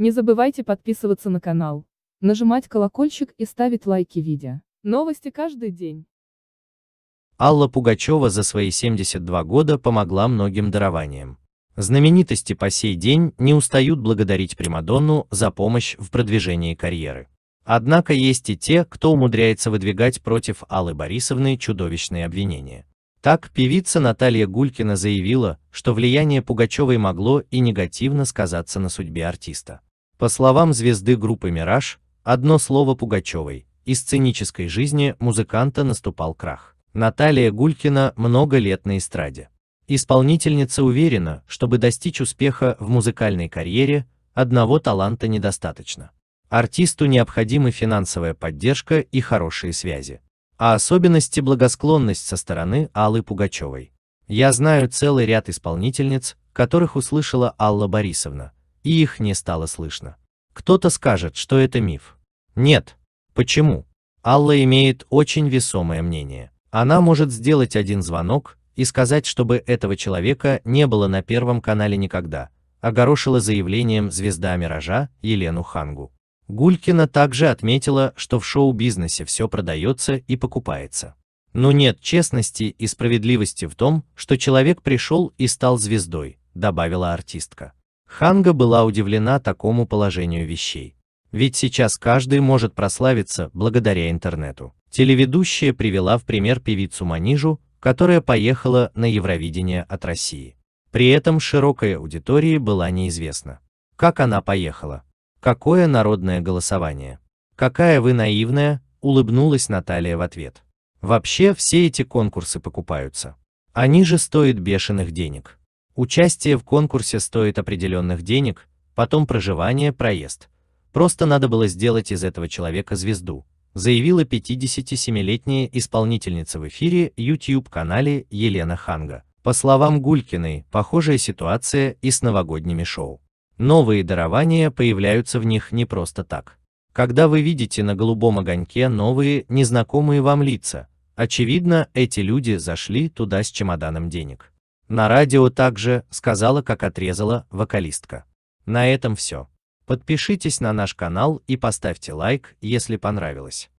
Не забывайте подписываться на канал, нажимать колокольчик и ставить лайки видео. Новости каждый день. Алла Пугачева за свои 72 года помогла многим дарованиям. Знаменитости по сей день не устают благодарить Примадонну за помощь в продвижении карьеры. Однако есть и те, кто умудряется выдвигать против Аллы Борисовны чудовищные обвинения. Так, певица Наталья Гулькина заявила, что влияние Пугачевой могло и негативно сказаться на судьбе артиста. По словам звезды группы «Мираж», одно слово Пугачевой, из сценической жизни музыканта наступал крах. Наталья Гулькина много лет на эстраде. Исполнительница уверена, чтобы достичь успеха в музыкальной карьере, одного таланта недостаточно. Артисту необходима финансовая поддержка и хорошие связи. А особенности благосклонность со стороны Аллы Пугачевой. Я знаю целый ряд исполнительниц, которых услышала Алла Борисовна, и их не стало слышно. Кто-то скажет, что это миф. Нет. Почему? Алла имеет очень весомое мнение. Она может сделать один звонок и сказать, чтобы этого человека не было на Первом канале никогда, огорошила заявлением звезда «Миража» Елену Хангу. Гулькина также отметила, что в шоу-бизнесе все продается и покупается. Но нет честности и справедливости в том, что человек пришел и стал звездой, добавила артистка. Ханга была удивлена такому положению вещей. Ведь сейчас каждый может прославиться благодаря интернету. Телеведущая привела в пример певицу Манижу, которая поехала на Евровидение от России. При этом широкой аудитории была неизвестна. Как она поехала? Какое народное голосование? Какая вы наивная, улыбнулась Наталья в ответ. Вообще все эти конкурсы покупаются. Они же стоят бешеных денег. Участие в конкурсе стоит определенных денег, потом проживание, проезд. Просто надо было сделать из этого человека звезду, заявила 57-летняя исполнительница в эфире YouTube-канале Елена Ханга. По словам Гулькиной, похожая ситуация и с новогодними шоу. Новые дарования появляются в них не просто так. Когда вы видите на голубом огоньке новые, незнакомые вам лица, очевидно, эти люди зашли туда с чемоданом денег. На радио также сказала, как отрезала вокалистка. На этом все. Подпишитесь на наш канал и поставьте лайк, если понравилось.